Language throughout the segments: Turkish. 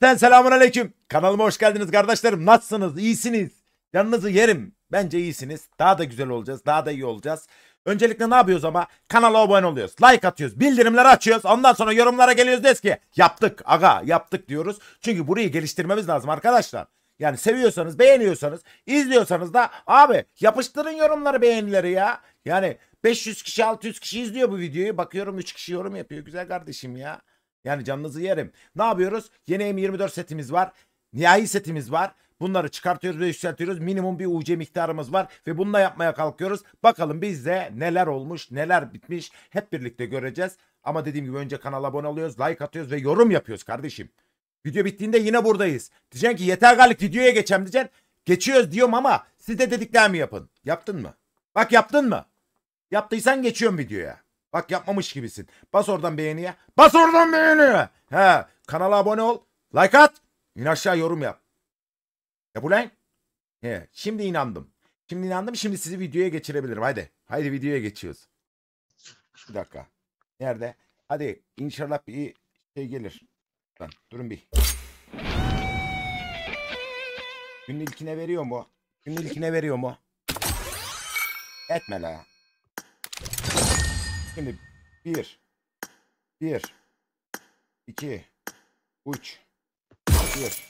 Sen selamun aleyküm. Kanalıma hoş geldiniz kardeşlerim. Nasılsınız? İyisiniz. Canınızı yerim. Bence iyisiniz. Daha da güzel olacağız. Daha da iyi olacağız. Öncelikle ne yapıyoruz ama? Kanala abone oluyoruz. Like atıyoruz. Bildirimleri açıyoruz. Ondan sonra yorumlara geliyoruz. Deriz ki yaptık aga yaptık diyoruz. Çünkü burayı geliştirmemiz lazım arkadaşlar. Yani seviyorsanız, beğeniyorsanız, izliyorsanız da abi yapıştırın yorumları beğenileri ya. Yani 500 kişi 600 kişi izliyor bu videoyu. Bakıyorum 3 kişi yorum yapıyor. Güzel kardeşim ya. Yani canınızı yerim. Ne yapıyoruz? Yeni M24 setimiz var. Nihai setimiz var. Bunları çıkartıyoruz ve yükseltiyoruz. Minimum bir UC miktarımız var ve bununla yapmaya kalkıyoruz. Bakalım bizde neler olmuş, neler bitmiş hep birlikte göreceğiz. Ama dediğim gibi önce kanala abone oluyoruz, like atıyoruz ve yorum yapıyoruz kardeşim. Video bittiğinde yine buradayız. Diyeceksin ki yeter galik videoya geçem diyeceksin. Geçiyoruz diyorum ama siz de dediklerimi yapın. Yaptın mı? Bak yaptın mı? Yaptıysan geçiyorum videoya. Bak yapmamış gibisin. Bas oradan beğeniye. Bas oradan beğeniye. He, kanala abone ol. Like at. İn aşağı yorum yap. Ya e bu lan. He, şimdi inandım. Şimdi inandım. Şimdi sizi videoya geçirebilirim. Haydi. Haydi videoya geçiyoruz. Bir dakika. Nerede? Hadi inşallah bir şey gelir. Lan durun bir. Günün ilkine veriyor mu? Günün ilkine veriyor mu? Etme la. Şimdi 1 1 2 3 1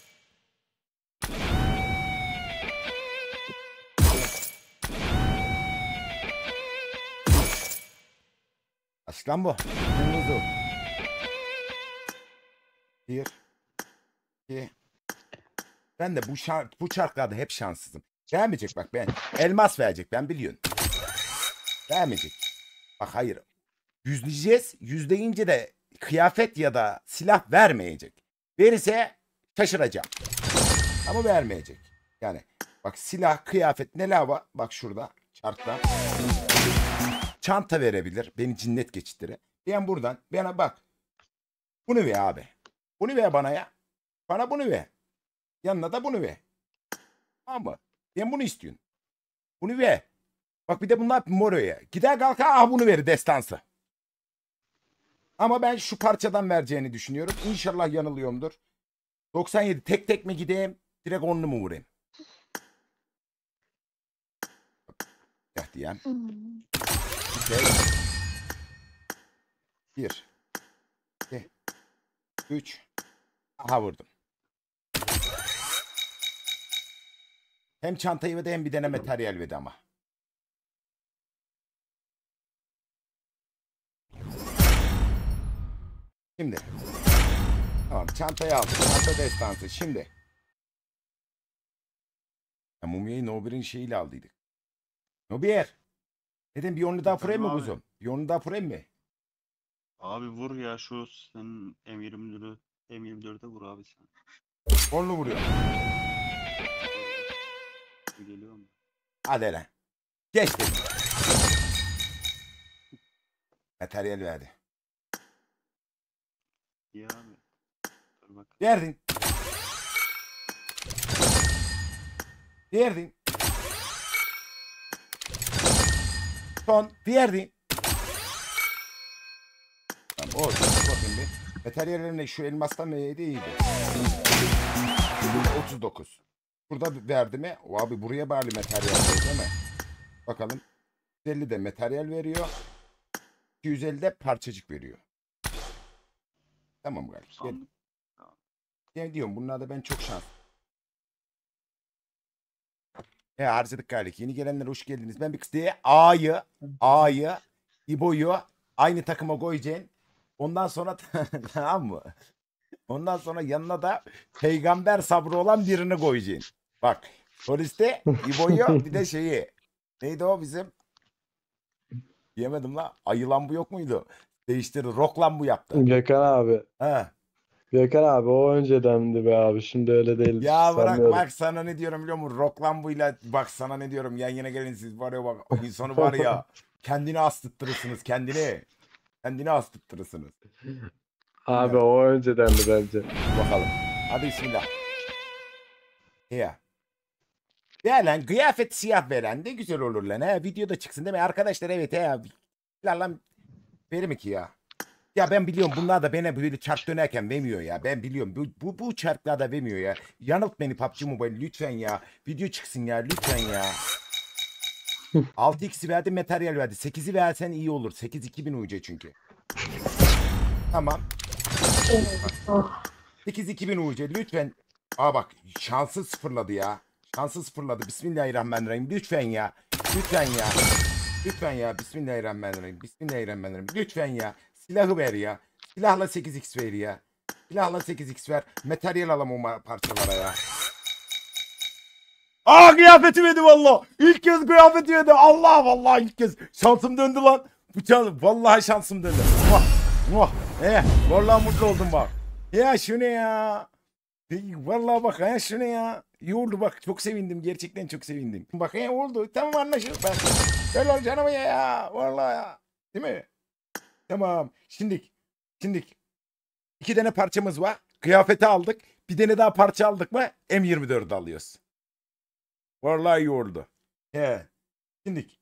Aslan bu. Hızlı. 1 2 Ben de bu şart, bu çarklarda hep şanssızım. Vermeyecek bak ben. Elmas verecek ben biliyorum. Vermeyecek. Bak hayır yüzleyeceğiz. Yüzdeyince de kıyafet ya da silah vermeyecek. Verirse şaşıracağım. Ama vermeyecek. Yani bak silah, kıyafet ne lava Bak şurada çarkta. Çanta verebilir. Beni cinnet geçittirir. Ben buradan bana bak. Bunu ver abi. Bunu ver bana ya. Bana bunu ver. Yanına da bunu ver. Ama ben bunu istiyorum. Bunu ver. Bak bir de bunlar Moro'ya. Gider kalka ah bunu verir destansı. Ama ben şu parçadan vereceğini düşünüyorum. İnşallah yanılıyorumdur. 97 tek tek mi gideyim? Direkt onlu mu vurayım? Ya diyem. Okay. Bir. İki. Üç. Aha vurdum. Hem çantayı ve de hem bir deneme materyal verdi ama. Şimdi. Tamam çantayı aldım. Çanta destansı. Şimdi. Ya, mumyayı Nobir'in şeyiyle aldıydık. Nobir. Dedim bir onu daha furem mı abi. kuzum? Bir onu daha furem mı? Abi vur ya şu sen M24'ü M24'e vur abi sen. Onu vuruyor. Geliyor mu? Hadi lan. Geçtim. Materyal verdi. Ya abi. Dur bak. Derdin. Derdin. Son. Derdin. Tamam o. Bakın bir. Metal yerlerine şu elmastan neydi iyiydi. 39. Burada verdi mi? O abi buraya bari materyal veriyor değil mi? Bakalım. 50 de materyal veriyor. 250 de parçacık veriyor. Tamam galip. Sandım. Ya, diyorum bunlarda ben çok şans. E harcadık galip. Yeni gelenler hoş geldiniz. Ben bir kısaya A'yı, A'yı, İbo'yu aynı takıma koyacaksın. Ondan sonra tamam mı? Ondan sonra yanına da peygamber sabrı olan birini koyacaksın. Bak poliste İbo'yu bir de şeyi. Neydi o bizim? Yemedim la. Ayılan bu yok muydu? Değiştirir. Rock bu yaptı. Gökhan abi. He. Gökhan abi o öncedendi be abi. Şimdi öyle değil. Ya bırak Sanmıyorum. bak sana ne diyorum biliyor musun? Rock bu ile bak sana ne diyorum. Yan yana gelin siz var ya bak. insanı var ya. Kendini astırtırsınız kendini. Kendini astırtırsınız. Abi o öncedendi bence. Bakalım. Hadi bismillah. Ya. Ya lan kıyafet siyah veren de güzel olur lan. He. da çıksın değil mi? Arkadaşlar evet he. Lan lan benim ki ya. Ya ben biliyorum bunlar da bana böyle çark dönerken vermiyor ya. Ben biliyorum. Bu, bu, bu çarplar da vermiyor ya. Yanılt beni PUBG Mobile lütfen ya. Video çıksın ya lütfen ya. 6x'i verdi materyal verdi. 8'i versen iyi olur. 8 2000 UC çünkü. Tamam. 8 2000 UC lütfen. Aa bak şansı sıfırladı ya. Şansı sıfırladı. Bismillahirrahmanirrahim. Lütfen ya. Lütfen ya. Lütfen ya. Bismillahirrahmanirrahim. Bismillahirrahmanirrahim. Lütfen ya. Silahı ver ya. Silahla 8x ver ya. Silahla 8x ver. Materyal alalım o parçalara ya. Aa kıyafeti yedi valla. İlk kez kıyafeti yedi. Allah vallahi ilk kez. Şansım döndü lan. Bıçağı, vallahi şansım döndü. Muah. Muah. Eh, vallahi mutlu oldum bak. Ya şunu ya. Vallahi bak ya şunu ya. İyi oldu bak çok sevindim gerçekten çok sevindim. Bak he oldu tamam anlaşıldı. Bak. Helal canım ya ya vallahi ya. Değil mi? Tamam. Şimdik. Şimdik. İki tane parçamız var. Kıyafeti aldık. Bir tane daha parça aldık mı M24'ü alıyoruz. Vallahi iyi oldu. He. Şimdik.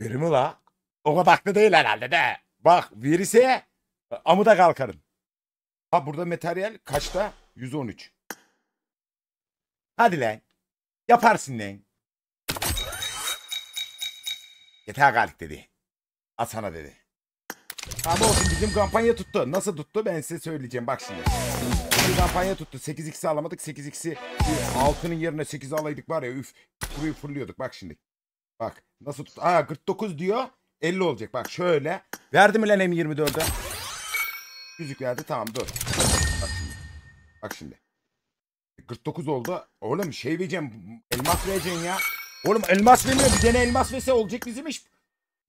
Veri mi la? O kadar haklı değil herhalde de. Bak verirse e, amıda kalkarım Ha burada materyal kaçta? 113. Hadi lan. Yaparsın lan. Yeter galik dedi. Asana dedi. Ama olsun bizim kampanya tuttu. Nasıl tuttu ben size söyleyeceğim bak şimdi. Bizim kampanya tuttu. 8x'i alamadık. 8x'i 6'nın yerine 8'i alaydık var ya üf. Kuruyu fırlıyorduk bak şimdi. Bak nasıl tuttu. Aa 49 diyor. 50 olacak bak şöyle. Verdi mi lan M24'e? Yüzük verdi tamam dur. Bak şimdi. Bak şimdi. 49 oldu. Oğlum şey vereceğim. Elmas vereceğim ya. Oğlum elmas vermiyor. Bir tane elmas verse olacak bizim iş.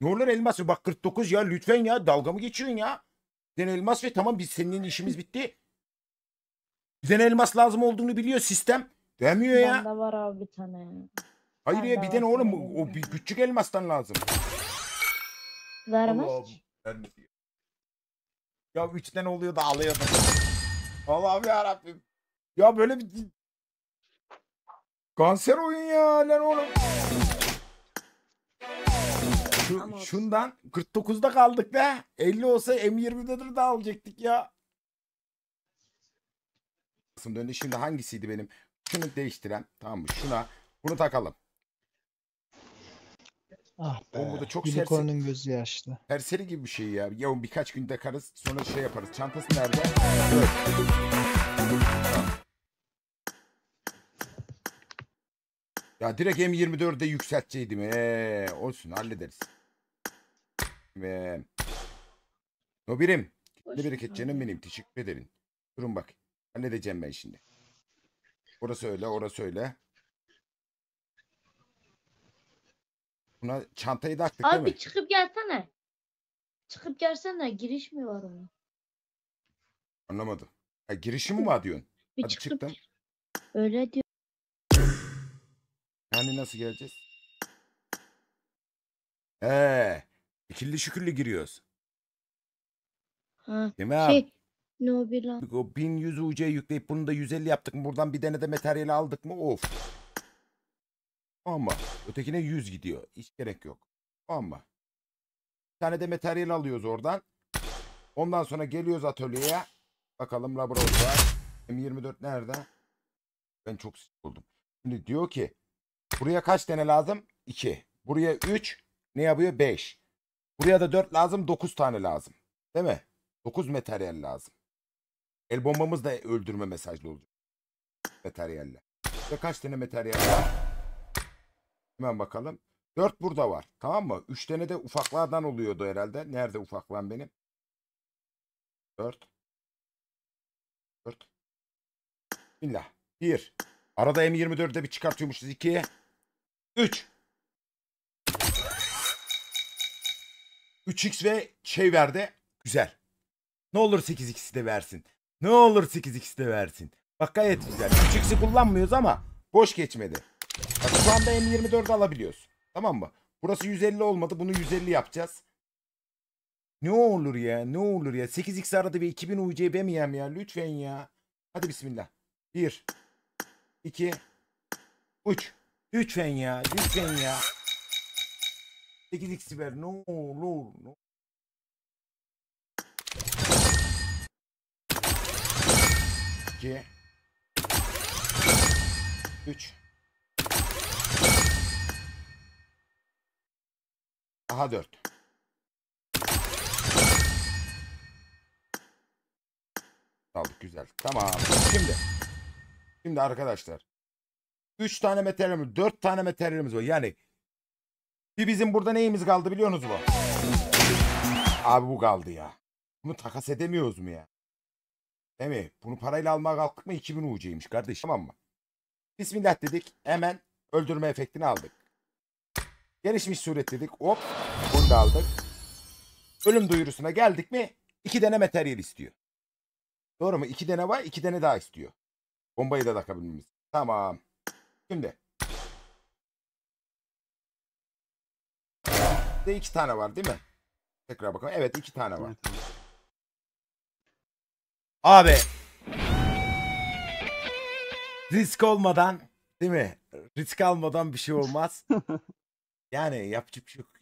Ne olur elmas ver. Bak 49 ya lütfen ya. Dalga mı geçiyorsun ya? Bir tane elmas ver. Tamam biz senin işimiz bitti. Bir tane elmas lazım olduğunu biliyor sistem. Demiyor ya. Bende var abi bir tane. Hayır Bende ya bir tane oğlum o, bir küçük elmastan lazım. Vermez. Ya üç tane oluyor da ağlıyordum. Allah'ım yarabbim. Ya böyle bir... Kanser oyun ya lan oğlum. Şu, şundan 49'da kaldık be. 50 olsa M20'de de alacaktık ya. Kısım döndü. Şimdi hangisiydi benim? Şunu değiştiren. Tamam mı? Şuna. Bunu takalım. Ah be. bu da çok Unicorn'un serseri. gözü yaşlı. Serseri gibi bir şey ya. Ya birkaç gün takarız. Sonra şey yaparız. Çantası nerede? Evet. Ya direkt M24'de yükseltçeydim. Eee olsun hallederiz. Ve Nobirim. Ne bereket canım benim. Teşekkür ederim. Durun bak. Halledeceğim ben şimdi. Orası öyle, orası öyle. Buna çantayı da attık değil Abi çıkıp gelsene. Çıkıp gelsene. Giriş mi var onun? Anlamadım. Ha, girişim var diyorsun. Bir Hadi çıktım. çıktım. Öyle diyor. Yani nasıl geleceğiz? Ee, ikili şükürlü giriyoruz. Ha. Değil mi abi? Şey Nobila. O 1100 UC yükleyip bunu da 150 yaptık mı? Buradan bir tane de materyal aldık mı? Of. Ama ötekine 100 gidiyor. Hiç gerek yok. Ama. Bir tane de materyal alıyoruz oradan. Ondan sonra geliyoruz atölyeye. Bakalım laboratuvar. M24 nerede? Ben çok sinir oldum. Şimdi diyor ki buraya kaç tane lazım? 2. Buraya 3. Ne yapıyor? 5. Buraya da 4 lazım. 9 tane lazım. Değil mi? 9 materyal lazım. El bombamız da öldürme mesajlı olacak. Materyalle. Ve kaç tane materyal var? Hemen bakalım. 4 burada var. Tamam mı? 3 tane de ufaklardan oluyordu herhalde. Nerede ufaklan benim? 4. Bismillah. 1. Arada M24'de bir çıkartıyormuşuz. 2. 3. 3x ve şey verdi. Güzel. Ne olur 8 x'i de versin. Ne olur 8 x'i de versin. Bak gayet güzel. 3x'i kullanmıyoruz ama boş geçmedi. Bak şu anda M24 alabiliyoruz. Tamam mı? Burası 150 olmadı. Bunu 150 yapacağız. Ne olur ya ne olur ya. 8x arada bir 2000 UCB mi yem ya lütfen ya. Hadi bismillah. 1 2 3 Lütfen ya lütfen ya. 8x ver ne olur. Ne olur. İki. Üç. Aha dört. Aldık güzel. Tamam. Şimdi. Şimdi arkadaşlar. 3 tane materyalimiz, 4 tane materyalimiz var. Yani bir bizim burada neyimiz kaldı biliyorsunuz bu. Abi bu kaldı ya. Bunu takas edemiyoruz mu ya? Değil mi? Bunu parayla almaya kalktık mı 2000 UC'ymiş kardeş tamam mı? Bismillah dedik. Hemen öldürme efektini aldık. Gelişmiş suret dedik. Hop. Bunu da aldık. Ölüm duyurusuna geldik mi? İki tane materyal istiyor. Doğru mu? İki dene var. iki dene daha istiyor. Bombayı da takabilmemiz. Tamam. Şimdi. De iki tane var değil mi? Tekrar bakalım. Evet iki tane var. Abi. Risk olmadan değil mi? Risk almadan bir şey olmaz. yani yapacak bir şey yok.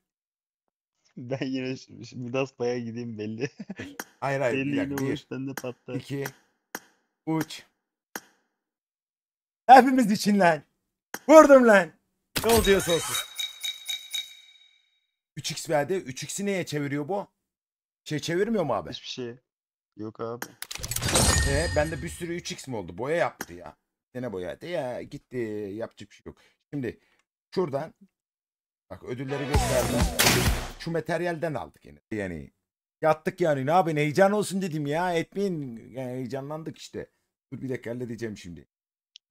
Ben yine şimdi, şimdi Daspa'ya gideyim belli. Hayır hayır. belli bir yine dakika. Bir, de patladı. patlar. iki, uç. Hepimiz için lan. Vurdum lan. Ne oluyor olsun. 3x verdi. 3x'i neye çeviriyor bu? Şey çevirmiyor mu abi? Hiçbir şey. Yok abi. Ee, ben de bir sürü 3x mi oldu? Boya yaptı ya. Sene boya yaptı ya. Gitti. Yapacak bir şey yok. Şimdi şuradan bak ödülleri gösterdim şu materyalden aldık yani. Yani yattık yani ne abi heyecan olsun dedim ya etmeyin yani heyecanlandık işte. Dur bir dakika halledeceğim şimdi.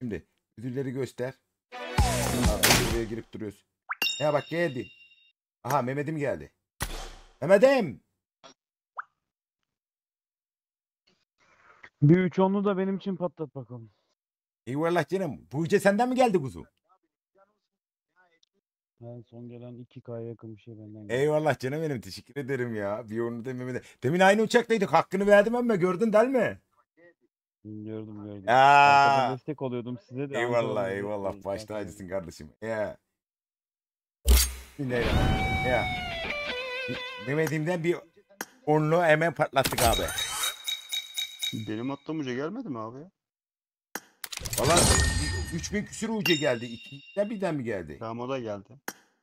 Şimdi ödülleri göster. Buraya girip duruyoruz. Ya bak geldi. Aha Mehmet'im geldi. Mehmet'im. Bir üç onlu da benim için patlat bakalım. Eyvallah canım. Bu gece senden mi geldi kuzum? En son gelen 2K'ya yakın bir şey benden geldi. Eyvallah canım benim teşekkür ederim ya. Bir onu dememe de. Demin aynı uçaktaydık hakkını verdim ama gördün değil mi? Gördüm gördüm. Aa, destek oluyordum size de. eyvallah Ankara'da eyvallah başta acısın kardeşim. Ya. Bismillahirrahmanirrahim. Ya. Demediğimden bir onlu hemen patlattık abi. Benim attığım hoca gelmedi mi abi? Valla 3000 küsür uca geldi. İkinciden birden mi geldi? Tamam o da geldi.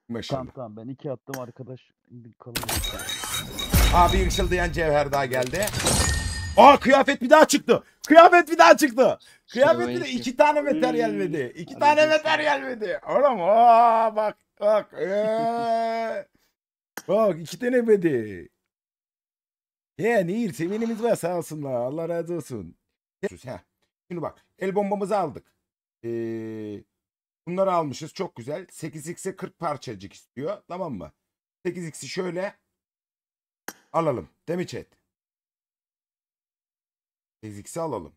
Maşallah. Tamam tamam ben iki attım arkadaş. Bir kalın. Şey. Abi ışıldayan cevher daha geldi. Aa kıyafet bir daha çıktı. Kıyafet bir daha çıktı. Kıyafet bir de iki tane materyal gelmedi İki tane materyal gelmedi Oğlum aa bak bak. Ee. bak iki tane verdi. Yani iyi sevinimiz var sağ olsunlar. Allah razı olsun. Heh. Şimdi bak el bombamızı aldık. Ee, bunları almışız çok güzel. 8x'e 40 parçacık istiyor tamam mı? 8x'i şöyle alalım değil mi chat? 8x'i alalım.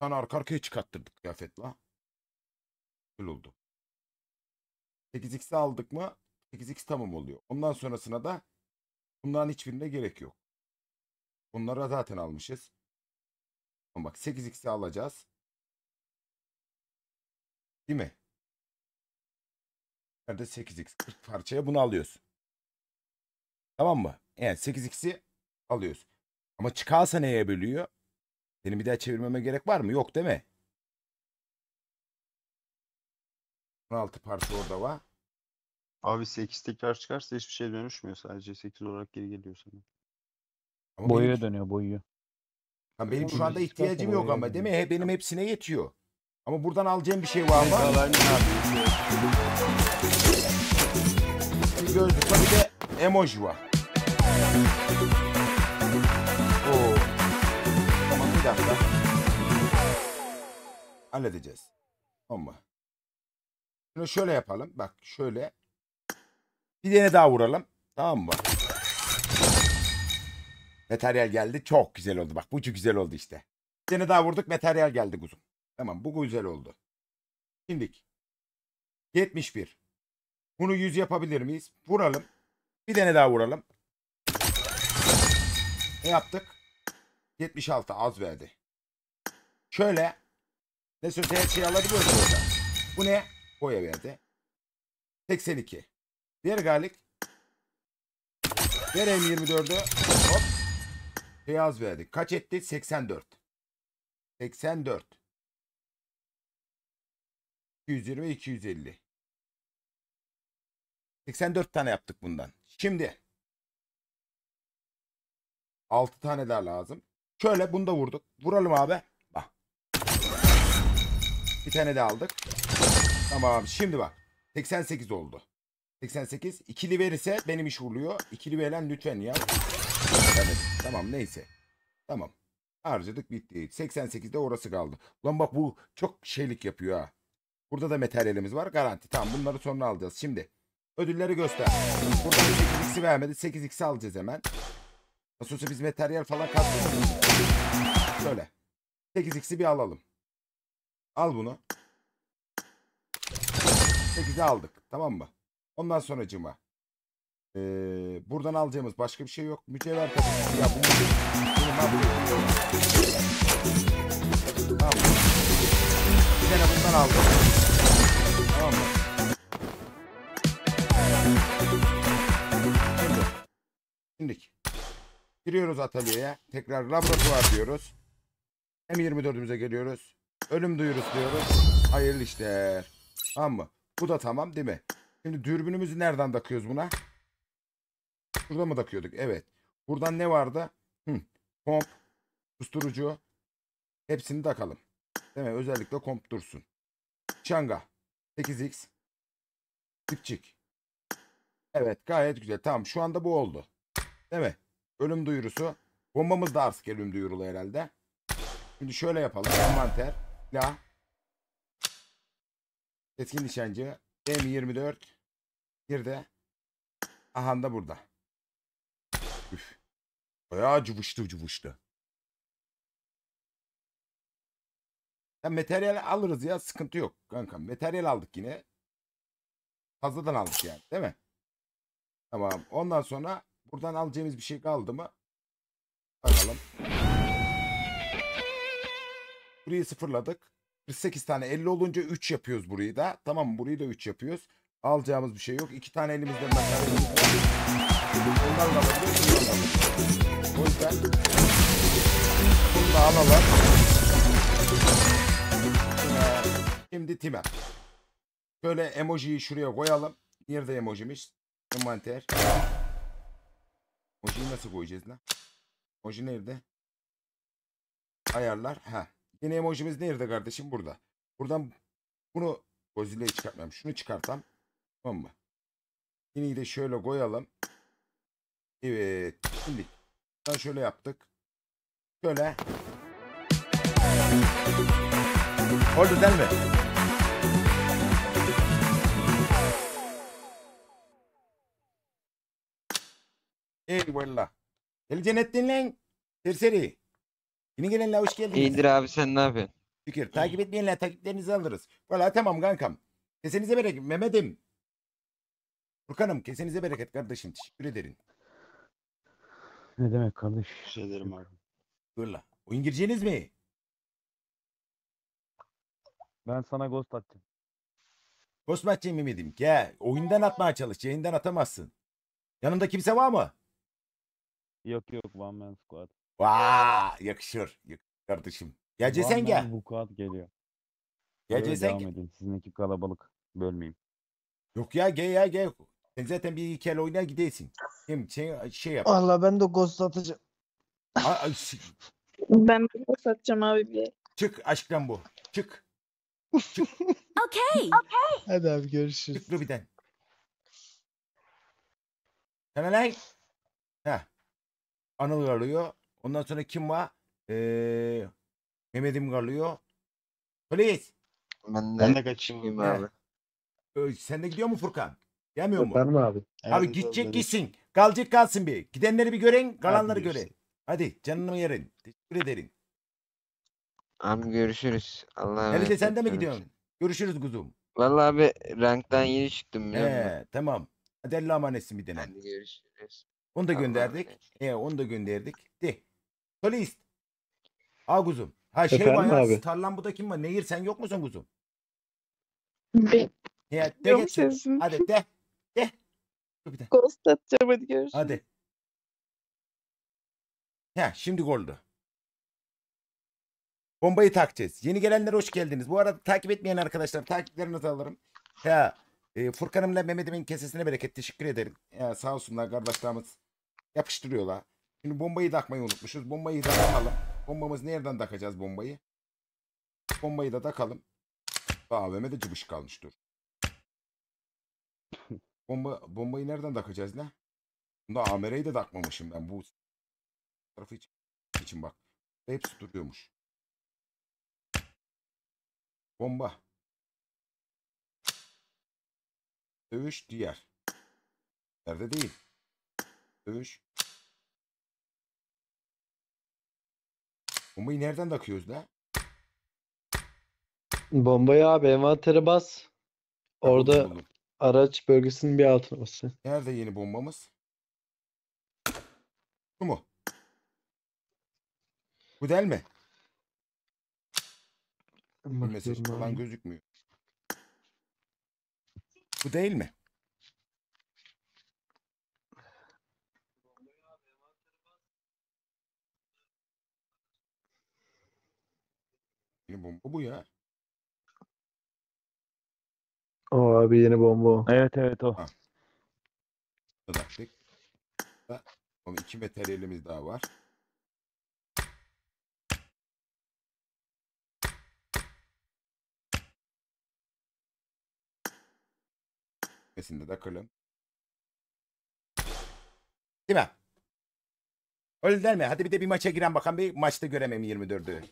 Sana arka arkaya çıkarttırdık kıyafet la. Öyle oldu. 8x'i aldık mı 8x tamam oluyor. Ondan sonrasına da bunların hiçbirine gerek yok. Bunları zaten almışız. Ama bak 8x'i alacağız. Değil mi? Nerede 8x 40 parçaya bunu alıyorsun. Tamam mı? Yani 8x'i alıyorsun. Ama çıkarsa neye bölüyor? Seni bir daha çevirmeme gerek var mı? Yok değil mi? 16 parça orada var. Abi 8 tekrar çıkarsa hiçbir şey dönüşmüyor. Sadece 8 olarak geri geliyor sana. Ama Boyuya benim, dönüyor boyuya. Ha, benim şu anda ihtiyacım yok ama değil mi? He, benim hepsine yetiyor. Ama buradan alacağım bir şey var mı? Mezalarını abi. Gözlük var bir de emoji var. Oo. Tamam bir dakika. Halledeceğiz. Ama. mı? şöyle yapalım. Bak şöyle. Bir tane daha vuralım. Tamam mı? Materyal geldi. Çok güzel oldu. Bak bu çok güzel oldu işte. Bir tane daha vurduk. Materyal geldi kuzum. Tamam bu güzel oldu. Şimdi 71. Bunu 100 yapabilir miyiz? Vuralım. Bir tane daha vuralım. Ne yaptık? 76 az verdi. Şöyle ne söz her şeyi alabiliyoruz orada. Bu ne? Boya verdi. 82. Ver galik. Ver M24'ü. Hop. Şey az verdi. Kaç etti? 84. 84. 220 250. 84 tane yaptık bundan. Şimdi 6 tane daha lazım. Şöyle bunu da vurduk. Vuralım abi. Bak. Bir tane de aldık. Tamam abi. Şimdi bak. 88 oldu. 88. İkili verirse benim iş vuruyor. İkili veren lütfen ya. Evet. Tamam neyse. Tamam. Harcadık bitti. 88'de orası kaldı. Lan bak bu çok şeylik yapıyor ha. Burada da materyalimiz var. Garanti. Tamam bunları sonra alacağız. Şimdi ödülleri göster. Burada 8x'i vermedi. 8x'i alacağız hemen. Nasıl olsa biz materyal falan katmıyoruz. Şöyle. 8x'i bir alalım. Al bunu. 8'i aldık. Tamam mı? Ondan sonra cıma. Ee, buradan alacağımız başka bir şey yok. Mücevher kapısı. Ya bunu, bunu ne yapıyoruz? Tamam. Bir tane bundan aldım. Tamam mı? Şimdi. Şimdi. Giriyoruz atölyeye. Tekrar laboratuvar diyoruz. M24'ümüze geliyoruz. Ölüm duyurusu diyoruz. Hayırlı işler. Tamam mı? Bu da tamam değil mi? Şimdi dürbünümüzü nereden takıyoruz buna? Burada mı takıyorduk? Evet. Buradan ne vardı? Hı. Pomp, susturucu. Hepsini takalım. Değil mi? Özellikle komp dursun. Changa, 8x. Dipçik. Evet gayet güzel. Tamam şu anda bu oldu. Değil mi? Ölüm duyurusu. Bombamız da artık ölüm duyurulu herhalde. Şimdi şöyle yapalım. Envanter. La. Keskin nişancı. M24. Girdi. Aha da burada. Üf. Bayağı cıvıştı cıvıştı. Ya materyal alırız ya sıkıntı yok kankam. Materyal aldık yine. Fazladan aldık yani değil mi? Tamam. Ondan sonra buradan alacağımız bir şey kaldı mı? Bakalım. Burayı sıfırladık. 48 tane 50 olunca 3 yapıyoruz burayı da. Tamam burayı da 3 yapıyoruz. Alacağımız bir şey yok. 2 tane elimizden bakarız. Ondan bakıyoruz. O yüzden bunu da alalım. Şimdi Timer. Şöyle emojiyi şuraya koyalım. Nerede emojimiş? Envanter. Emojiyi nasıl koyacağız lan? Emoji nerede? Ayarlar. Ha. Yine emojimiz nerede kardeşim? Burada. Buradan bunu Godzilla'yı çıkartmam. Şunu çıkartam. Tamam mı? Yine de şöyle koyalım. Evet. Şimdi Ben şöyle yaptık. Şöyle. Oldu değil mi? Eyvallah. El cennetten lan. Serseri. Yeni gelenler hoş geldiniz. İyidir abi sen ne yapıyorsun? Şükür. Takip etmeyenler takiplerinizi alırız. Valla tamam kankam. Kesenize bereket Mehmet'im. Furkan'ım kesenize bereket kardeşim. Teşekkür ederim. Ne demek kardeş? Teşekkür ederim abi. Valla. Oyun gireceğiniz mi? Ben sana ghost attım. Ghost mu atacağım Mehmet'im? Gel. Oyundan atmaya çalış. Yayından atamazsın. Yanında kimse var mı? Yok yok One Man Squad. Vaa yakışır. Yakışır kardeşim. Gel One Man Bu squad geliyor. Gel Böyle Cesen devam edin. Sizin ekip kalabalık. Bölmeyeyim. Yok ya gel ya gel. Sen zaten bir iki el oynar gidesin. Hem şey, şey yap. Valla ben de ghost atacağım. A- a- ş- Ben bunu abi bir. çık aşkım bu. Çık. Okay. Okay. Hadi abi görüşürüz. Çık Ruby'den. Hemen lan. Ha. Anıl arıyor. Ondan sonra kim var? Ee, Mehmet'im kalıyor. Polis. Ben de, Ben de kaçayım abi. Ee, sen de gidiyor mu Furkan? Gelmiyor mu? Efendim abi. Abi gidecek gitsin. Kalacak kalsın bir. Gidenleri bir gören, kalanları görün. Hadi canını yerin. Teşekkür ederim. Abi görüşürüz. Allah'a emanet Elite sen de mi gidiyorsun? Görüşürüz kuzum. Valla abi ranktan yeni çıktım biliyor Ee, tamam. Hadi Allah'a emanetsin bir dene. Hadi görüşürüz. Onu da Tamam. gönderdik. E, onu da gönderdik. De. Solist. Ha kuzum. Ha şey Efendim var ya. tarlan bu da kim var? Nehir sen yok musun kuzum? Bekliyorum Ya, de geçsin. sesini. Hadi de. De. Dur bir de. Ghost atacağım hadi görüşürüz. Hadi. Ha şimdi oldu. Bombayı takacağız. Yeni gelenler hoş geldiniz. Bu arada takip etmeyen arkadaşlar takiplerinizi alırım. Ha, e, Furkan'ımla Mehmet'imin kesesine bereket. Teşekkür ederim. Ya, sağ olsunlar kardeşlerimiz. Yapıştırıyorlar. Şimdi bombayı takmayı unutmuşuz. Bombayı da takalım. Bombamız nereden takacağız bombayı? Bombayı da takalım. AVM de cıbış kalmış dur. Bomba, bombayı nereden takacağız ne? Bunda AMR'yi de takmamışım ben. Bu tarafı için, için bak. Hepsi duruyormuş. Bomba. Dövüş diğer. Nerede değil. Dövüş. Bombayı nereden takıyoruz la? Bombayı abi envantere bas. Orada araç bölgesinin bir altına bas. Nerede yeni bombamız? Bu mu? Bu del mi? Bir mesaj falan gözükmüyor. Bu değil mi? Yeni bomba bu ya. O abi yeni bomba. Evet evet o. Ah. Bıraktık. Da- Ama iki materyalimiz daha var. Kesinde de kırılım. Değil mi? Öyle der mi? Hadi bir de bir maça giren bakan bir maçta göremem 24'ü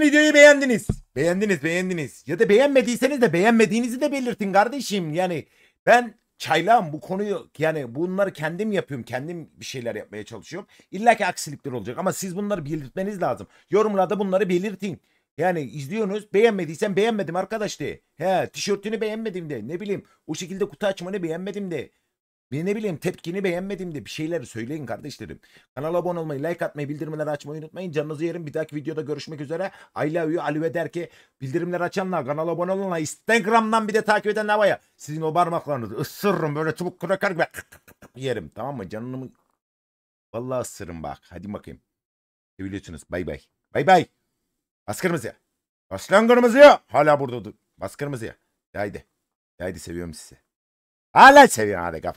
videoyu beğendiniz. Beğendiniz beğendiniz. Ya da beğenmediyseniz de beğenmediğinizi de belirtin kardeşim. Yani ben çaylağım bu konuyu yani bunları kendim yapıyorum. Kendim bir şeyler yapmaya çalışıyorum. İlla ki aksilikler olacak ama siz bunları belirtmeniz lazım. Yorumlarda bunları belirtin. Yani izliyorsunuz beğenmediysen beğenmedim arkadaş de. He tişörtünü beğenmedim de ne bileyim o şekilde kutu açmanı beğenmedim de. Bir ne bileyim tepkini beğenmedim de bir şeyler söyleyin kardeşlerim. Kanala abone olmayı, like atmayı, bildirimleri açmayı unutmayın. Canınızı yerim. Bir dahaki videoda görüşmek üzere. I love you ve der ki bildirimleri açanlar, kanala abone olanlar, Instagram'dan bir de takip eden ne var ya. Sizin o parmaklarınızı ısırırım böyle çubuk kırakar gibi yerim. Tamam mı? Canımı Vallahi ısırırım bak. Hadi bakayım. Seviyorsunuz. Bay bay. Bay bay. Bas kırmızıya. Başlan kırmızıya. Hala burada dur. Bas kırmızıya. Haydi. Haydi seviyorum sizi. Hala seviyorum. Hadi kapat.